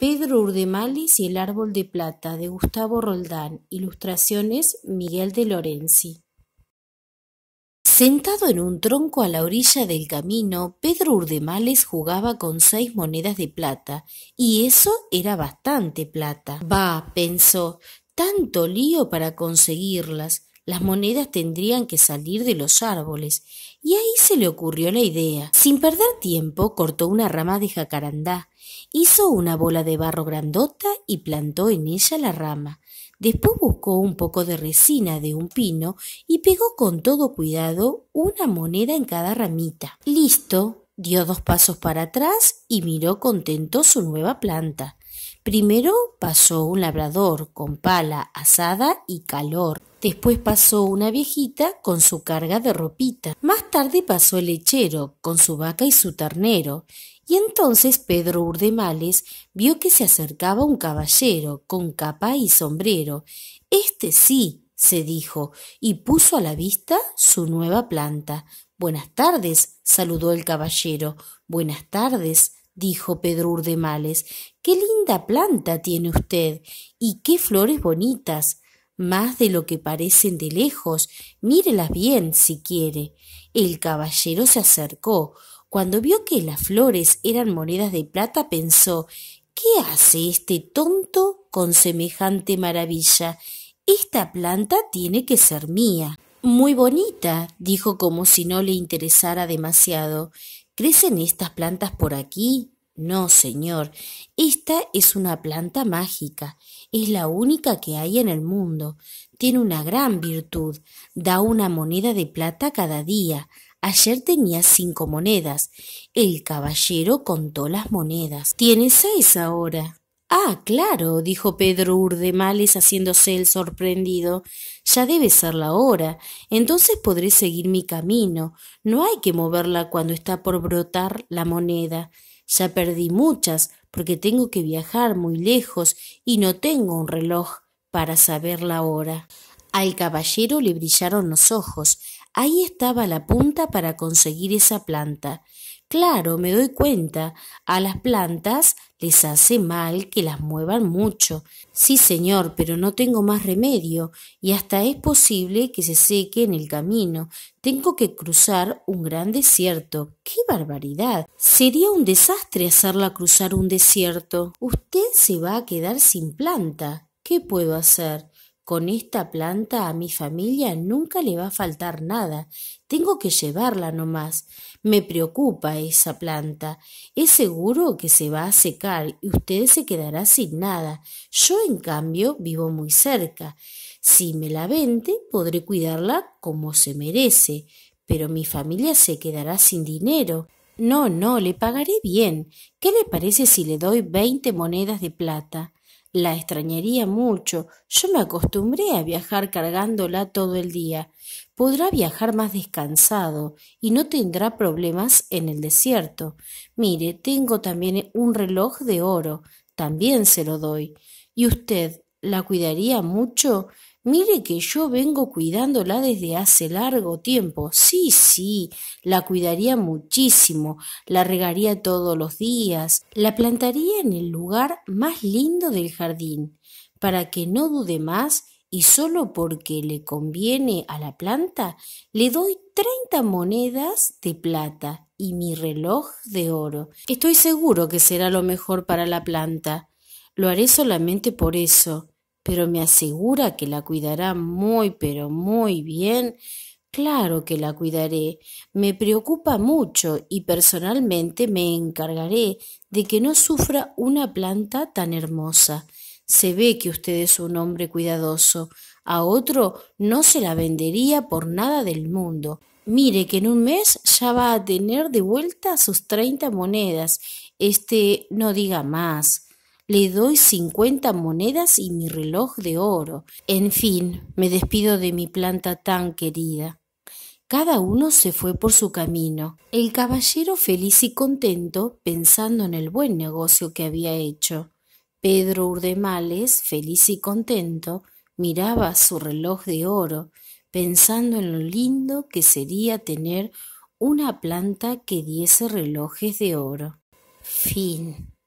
Pedro Urdemales y el árbol de plata de Gustavo Roldán. Ilustraciones Miguel de Lorenzi. Sentado en un tronco a la orilla del camino, Pedro Urdemales jugaba con seis monedas de plata, y eso era bastante plata. Bah, pensó, tanto lío para conseguirlas. Las monedas tendrían que salir de los árboles, y ahí se le ocurrió la idea. Sin perder tiempo, cortó una rama de jacarandá, hizo una bola de barro grandota y plantó en ella la rama. Después buscó un poco de resina de un pino y pegó con todo cuidado una moneda en cada ramita. Listo, dio dos pasos para atrás y miró contento su nueva planta. Primero pasó un labrador con pala asada y calor. Después pasó una viejita con su carga de ropita. Más tarde pasó el lechero con su vaca y su ternero. Y entonces Pedro Urdemales vio que se acercaba un caballero con capa y sombrero. Este sí, se dijo, y puso a la vista su nueva planta. Buenas tardes, saludó el caballero. Buenas tardes, dijo Pedro Urdemales. Qué linda planta tiene usted y qué flores bonitas más de lo que parecen de lejos. Mírelas bien, si quiere. El caballero se acercó. Cuando vio que las flores eran monedas de plata, pensó ¿Qué hace este tonto con semejante maravilla? Esta planta tiene que ser mía. Muy bonita, dijo como si no le interesara demasiado. ¿Crecen estas plantas por aquí? No, señor, esta es una planta mágica, es la única que hay en el mundo. Tiene una gran virtud, da una moneda de plata cada día. Ayer tenía cinco monedas. El caballero contó las monedas. Tiene seis ahora. Ah, claro, dijo Pedro Urdemales haciéndose el sorprendido. Ya debe ser la hora. Entonces podré seguir mi camino. No hay que moverla cuando está por brotar la moneda. Ya perdí muchas porque tengo que viajar muy lejos y no tengo un reloj para saber la hora. Al caballero le brillaron los ojos. Ahí estaba la punta para conseguir esa planta. Claro, me doy cuenta, a las plantas les hace mal que las muevan mucho. Sí, señor, pero no tengo más remedio y hasta es posible que se seque en el camino. Tengo que cruzar un gran desierto. ¡Qué barbaridad! Sería un desastre hacerla cruzar un desierto. Usted se va a quedar sin planta. ¿Qué puedo hacer? Con esta planta a mi familia nunca le va a faltar nada. Tengo que llevarla nomás. Me preocupa esa planta. Es seguro que se va a secar y usted se quedará sin nada. Yo, en cambio, vivo muy cerca. Si me la vende, podré cuidarla como se merece. Pero mi familia se quedará sin dinero. No, no, le pagaré bien. ¿Qué le parece si le doy veinte monedas de plata? La extrañaría mucho. Yo me acostumbré a viajar cargándola todo el día. Podrá viajar más descansado y no tendrá problemas en el desierto. Mire, tengo también un reloj de oro. También se lo doy. ¿Y usted la cuidaría mucho? Mire que yo vengo cuidándola desde hace largo tiempo. Sí, sí, la cuidaría muchísimo, la regaría todos los días, la plantaría en el lugar más lindo del jardín, para que no dude más y solo porque le conviene a la planta, le doy treinta monedas de plata y mi reloj de oro. Estoy seguro que será lo mejor para la planta. Lo haré solamente por eso pero me asegura que la cuidará muy, pero muy bien. Claro que la cuidaré. Me preocupa mucho y personalmente me encargaré de que no sufra una planta tan hermosa. Se ve que usted es un hombre cuidadoso. A otro no se la vendería por nada del mundo. Mire que en un mes ya va a tener de vuelta sus treinta monedas. Este no diga más le doy cincuenta monedas y mi reloj de oro. En fin, me despido de mi planta tan querida. Cada uno se fue por su camino, el caballero feliz y contento pensando en el buen negocio que había hecho. Pedro Urdemales, feliz y contento, miraba su reloj de oro, pensando en lo lindo que sería tener una planta que diese relojes de oro. Fin.